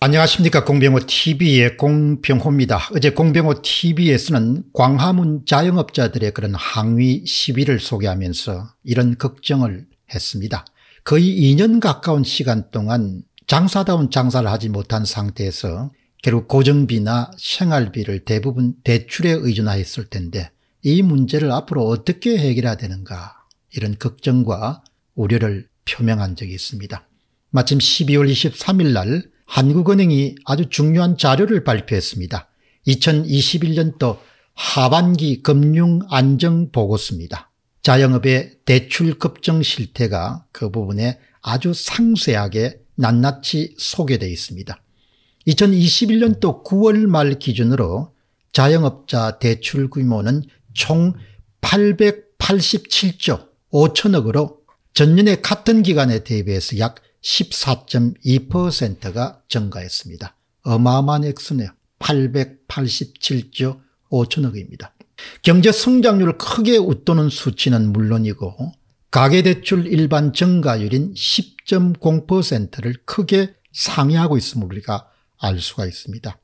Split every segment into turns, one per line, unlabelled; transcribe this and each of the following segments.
안녕하십니까 공병호 tv의 공병호입니다. 어제 공병호 tv에서는 광화문 자영업자들의 그런 항위 시위를 소개하면서 이런 걱정을 했습니다. 거의 2년 가까운 시간 동안 장사다운 장사를 하지 못한 상태에서 결국 고정비나 생활비를 대부분 대출에 의존하였을 텐데 이 문제를 앞으로 어떻게 해결해야 되는가 이런 걱정과 우려를 표명한 적이 있습니다. 마침 12월 23일 날 한국은행이 아주 중요한 자료를 발표했습니다. 2021년도 하반기 금융안정보고서입니다. 자영업의 대출 급증 실태가 그 부분에 아주 상세하게 낱낱이 소개되어 있습니다. 2021년도 9월 말 기준으로 자영업자 대출 규모는 총 887조 5천억으로 전년의 같은 기간에 대비해서 약 14.2%가 증가했습니다. 어마어마한 액수네요. 887조 5천억입니다. 경제 성장률을 크게 웃도는 수치는 물론이고 가계대출 일반 증가율인 10.0%를 크게 상회하고 있음을 우리가 알 수가 있습니다.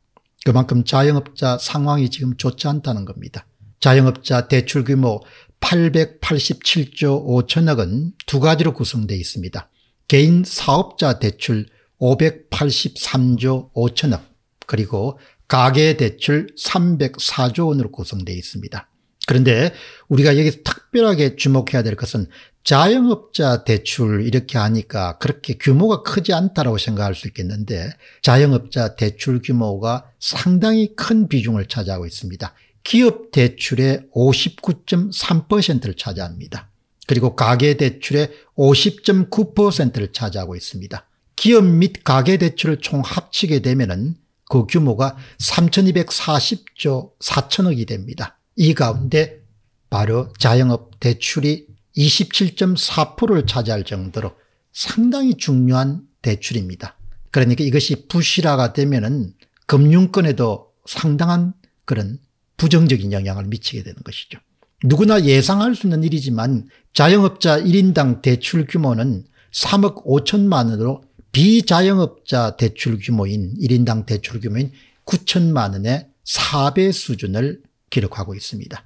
그만큼 자영업자 상황이 지금 좋지 않다는 겁니다. 자영업자 대출 규모 887조 5천억은 두 가지로 구성되어 있습니다. 개인 사업자 대출 583조 5천억 그리고 가계 대출 304조 원으로 구성되어 있습니다. 그런데 우리가 여기서 특별하게 주목해야 될 것은 자영업자 대출 이렇게 하니까 그렇게 규모가 크지 않다라고 생각할 수 있겠는데 자영업자 대출 규모가 상당히 큰 비중을 차지하고 있습니다. 기업 대출의 59.3%를 차지합니다. 그리고 가계대출의 50.9%를 차지하고 있습니다. 기업 및 가계대출을 총 합치게 되면 은그 규모가 3240조 4천억이 됩니다. 이 가운데 바로 자영업 대출이 27.4%를 차지할 정도로 상당히 중요한 대출입니다. 그러니까 이것이 부실화가 되면 은 금융권에도 상당한 그런 부정적인 영향을 미치게 되는 것이죠. 누구나 예상할 수 있는 일이지만 자영업자 1인당 대출 규모는 3억 5천만 원으로 비자영업자 대출 규모인 1인당 대출 규모인 9천만 원의 4배 수준을 기록하고 있습니다.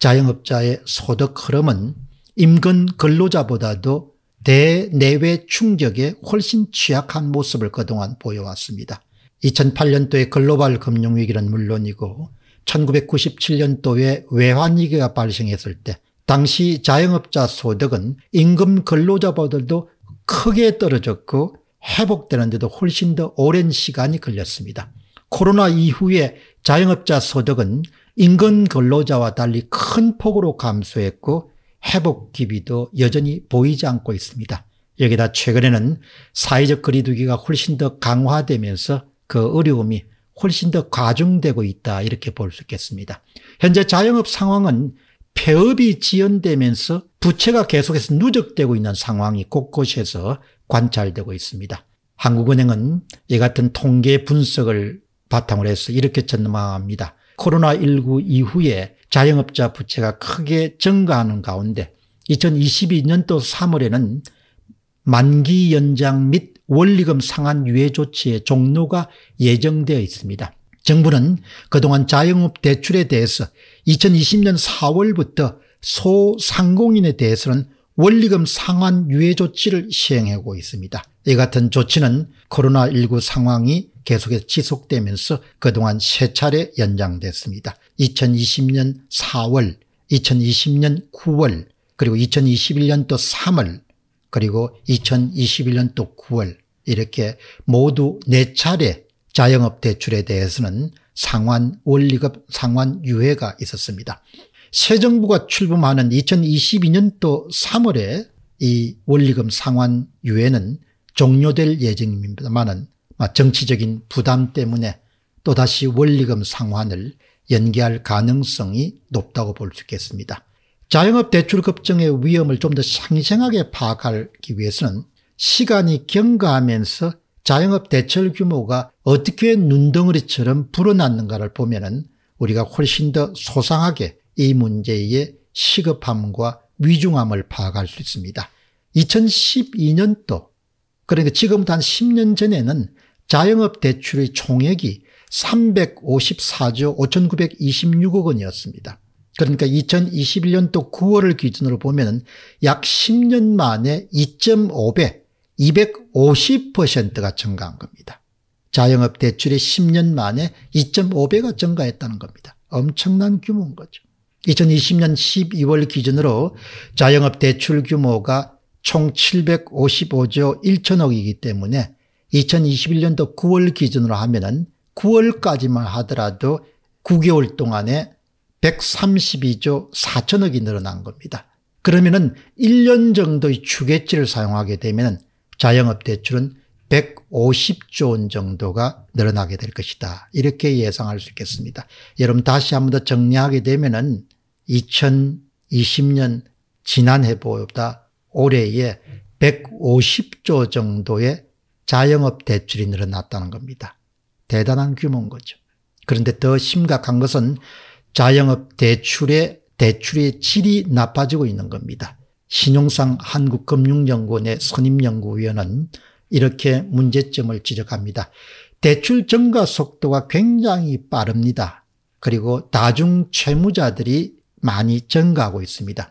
자영업자의 소득 흐름은 임근 근로자보다도 대내외 충격에 훨씬 취약한 모습을 그동안 보여왔습니다. 2 0 0 8년도에 글로벌 금융위기는 물론이고 1997년도에 외환위기가 발생했을 때 당시 자영업자 소득은 임금 근로자보다도 크게 떨어졌고 회복되는데도 훨씬 더 오랜 시간이 걸렸습니다. 코로나 이후에 자영업자 소득은 임금 근로자와 달리 큰 폭으로 감소했고 회복 기미도 여전히 보이지 않고 있습니다. 여기다 최근에는 사회적 거리두기가 훨씬 더 강화되면서 그 어려움이 훨씬 더 과중되고 있다 이렇게 볼 수 있겠습니다. 현재 자영업 상황은 폐업이 지연되면서 부채가 계속해서 누적되고 있는 상황이 곳곳에서 관찰되고 있습니다. 한국은행은 이 같은 통계 분석을 바탕으로 해서 이렇게 전망합니다. 코로나19 이후에 자영업자 부채가 크게 증가하는 가운데 2022년도 3월에는 만기 연장 및 원리금 상한 유예 조치의 종료가 예정되어 있습니다. 정부는 그동안 자영업 대출에 대해서 2020년 4월부터 소상공인에 대해서는 원리금 상환 유예 조치를 시행하고 있습니다. 이 같은 조치는 코로나19 상황이 계속해서 지속되면서 그동안 세 차례 연장됐습니다. 2020년 4월, 2020년 9월, 그리고 2021년도 3월, 그리고 2021년 또 9월 이렇게 모두 4차례 자영업 대출에 대해서는 상환 원리급 상환 유예가 있었습니다. 새 정부가 출범하는 2022년도 3월에 이 원리금 상환 유예는 종료될 예정입니다만은 정치적인 부담 때문에 또다시 원리금 상환을 연기할 가능성이 높다고 볼 수 있겠습니다. 자영업 대출 걱정의 위험을 좀 더상생하게 파악하기 위해서는 시간이 경과하면서 자영업 대출 규모가 어떻게 눈덩어리처럼 불어났는가를 보면 우리가 훨씬 더 소상하게 이 문제의 시급함과 위중함을 파악할 수 있습니다. 2012년도 그러니까 지금부터 한 10년 전에는 자영업 대출의 총액이 354조 5926억 원이었습니다. 그러니까 2021년도 9월을 기준으로 보면 약 10년 만에 2.5배, 250%가 증가한 겁니다. 자영업 대출이 10년 만에 2.5배가 증가했다는 겁니다. 엄청난 규모인 거죠. 2020년 12월 기준으로 자영업 대출 규모가 총 755조 1천억이기 때문에 2021년도 9월 기준으로 하면은 9월까지만 하더라도 9개월 동안에 132조 4천억이 늘어난 겁니다. 그러면은 1년 정도의 주계지를 사용하게 되면 자영업 대출은 150조 원 정도가 늘어나게 될 것이다. 이렇게 예상할 수 있겠습니다. 여러분 다시 한 번 더 정리하게 되면은 2020년 지난해보다 올해에 150조 정도의 자영업 대출이 늘어났다는 겁니다. 대단한 규모인 거죠. 그런데 더 심각한 것은 자영업 대출의 대출의 질이 나빠지고 있는 겁니다. 신용상 한국금융연구원의 선임연구위원은 이렇게 문제점을 지적합니다. 대출 증가 속도가 굉장히 빠릅니다. 그리고 다중 채무자들이 많이 증가하고 있습니다.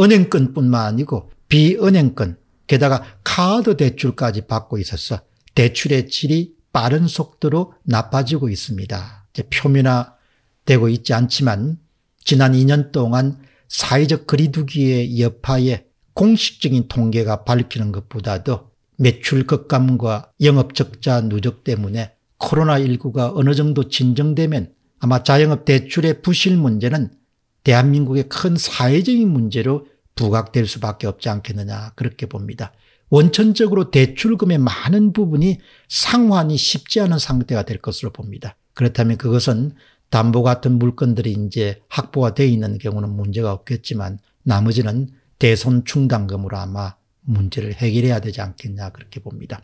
은행권뿐만 아니고 비은행권 게다가 카드 대출까지 받고 있어서 대출의 질이 빠른 속도로 나빠지고 있습니다. 표미나 되고 있지 않지만 지난 2년 동안 사회적 거리두기의 여파에 공식적인 통계가 밝히는 것보다도 매출 급감과 영업적자 누적 때문에 코로나19가 어느 정도 진정되면 아마 자영업 대출의 부실 문제는 대한민국의 큰 사회적인 문제로 부각될 수밖에 없지 않겠느냐 그렇게 봅니다. 원천적으로 대출금의 많은 부분이 상환이 쉽지 않은 상태가 될 것으로 봅니다. 그렇다면 그것은 담보 같은 물건들이 이제 확보가 돼 있는 경우는 문제가 없겠지만 나머지는 대손 충당금으로 아마 문제를 해결해야 되지 않겠냐 그렇게 봅니다.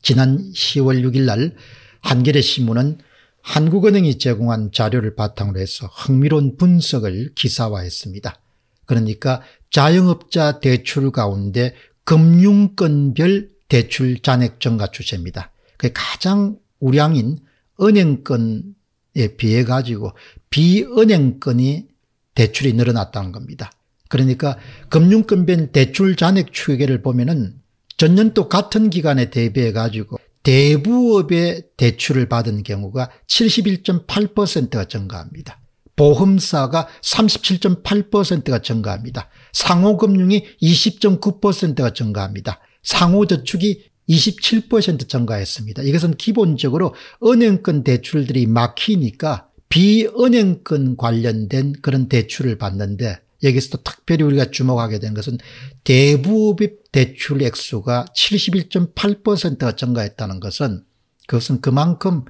지난 10월 6일 날 한겨레 신문은 한국은행이 제공한 자료를 바탕으로 해서 흥미로운 분석을 기사화했습니다. 그러니까 자영업자 대출 가운데 금융권별 대출 잔액 증가 추세입니다. 그 가장 우량인 은행권 예, 비해 가지고 비은행권이 대출이 늘어났다는 겁니다. 그러니까 금융권변 대출 잔액 추계를 보면은 전년 또 같은 기간에 대비해 가지고 대부업의 대출을 받은 경우가 71.8%가 증가합니다. 보험사가 37.8%가 증가합니다. 상호금융이 20.9%가 증가합니다. 상호저축이 27% 증가했습니다. 이것은 기본적으로 은행권 대출들이 막히니까 비은행권 관련된 그런 대출을 받는데 여기서도 특별히 우리가 주목하게 된 것은 대부업 대출 액수가 71.8%가 증가했다는 것은 그것은 그만큼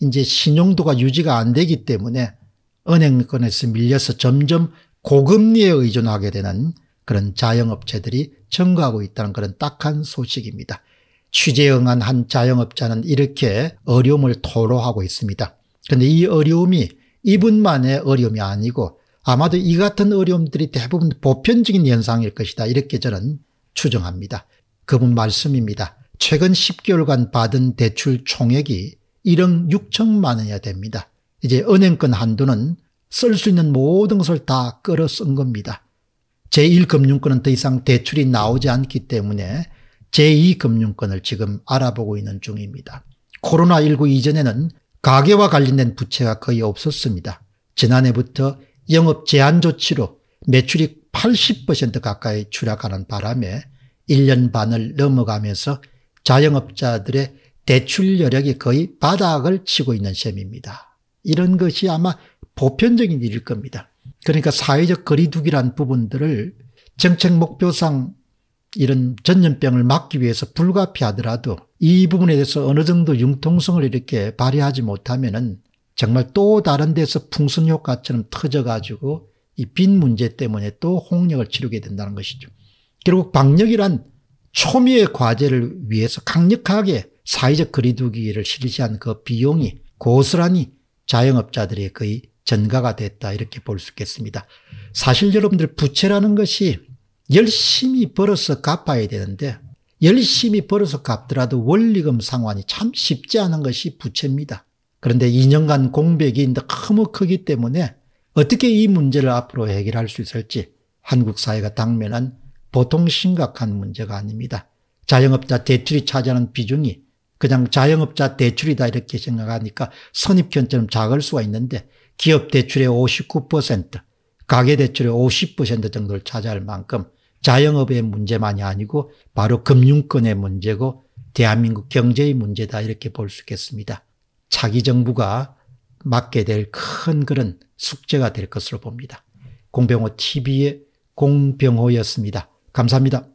이제 신용도가 유지가 안 되기 때문에 은행권에서 밀려서 점점 고금리에 의존하게 되는 그런 자영업체들이 증가하고 있다는 그런 딱한 소식입니다. 취재응한 한 자영업자는 이렇게 어려움을 토로하고 있습니다. 그런데 이 어려움이 이분만의 어려움이 아니고 아마도 이 같은 어려움들이 대부분 보편적인 현상일 것이다. 이렇게 저는 추정합니다. 그분 말씀입니다. 최근 10개월간 받은 대출 총액이 1억 6천만 원이야 됩니다. 이제 은행권 한도는 쓸 수 있는 모든 것을 다 끌어 쓴 겁니다. 제1금융권은 더 이상 대출이 나오지 않기 때문에 제2금융권을 지금 알아보고 있는 중입니다. 코로나19 이전에는 가계와 관련된 부채가 거의 없었습니다. 지난해부터 영업 제한 조치로 매출이 80% 가까이 추락하는 바람에 1년 반을 넘어가면서 자영업자들의 대출 여력이 거의 바닥을 치고 있는 셈입니다. 이런 것이 아마 보편적인 일일 겁니다. 그러니까 사회적 거리두기란 부분들을 정책 목표상 이런 전염병을 막기 위해서 불가피하더라도 이 부분에 대해서 어느 정도 융통성을 이렇게 발휘하지 못하면은 정말 또 다른 데서 풍선 효과처럼 터져가지고 이 빈 문제 때문에 또 홍역을 치르게 된다는 것이죠. 결국 방역이란 초미의 과제를 위해서 강력하게 사회적 거리두기를 실시한 그 비용이 고스란히 자영업자들의 거의 전가가 됐다 이렇게 볼 수 있겠습니다. 사실 여러분들 부채라는 것이 열심히 벌어서 갚아야 되는데 열심히 벌어서 갚더라도 원리금 상환이 참 쉽지 않은 것이 부채입니다. 그런데 2년간 공백이 너무 크기 때문에 어떻게 이 문제를 앞으로 해결할 수 있을지 한국 사회가 당면한 보통 심각한 문제가 아닙니다. 자영업자 대출이 차지하는 비중이 그냥 자영업자 대출이다 이렇게 생각하니까 선입견처럼 작을 수가 있는데 기업 대출의 59%, 가계 대출의 50% 정도를 차지할 만큼 자영업의 문제만이 아니고 바로 금융권의 문제고 대한민국 경제의 문제다 이렇게 볼 수 있겠습니다. 차기 정부가 맡게 될 큰 그런 숙제가 될 것으로 봅니다. 공병호 TV의 공병호였습니다. 감사합니다.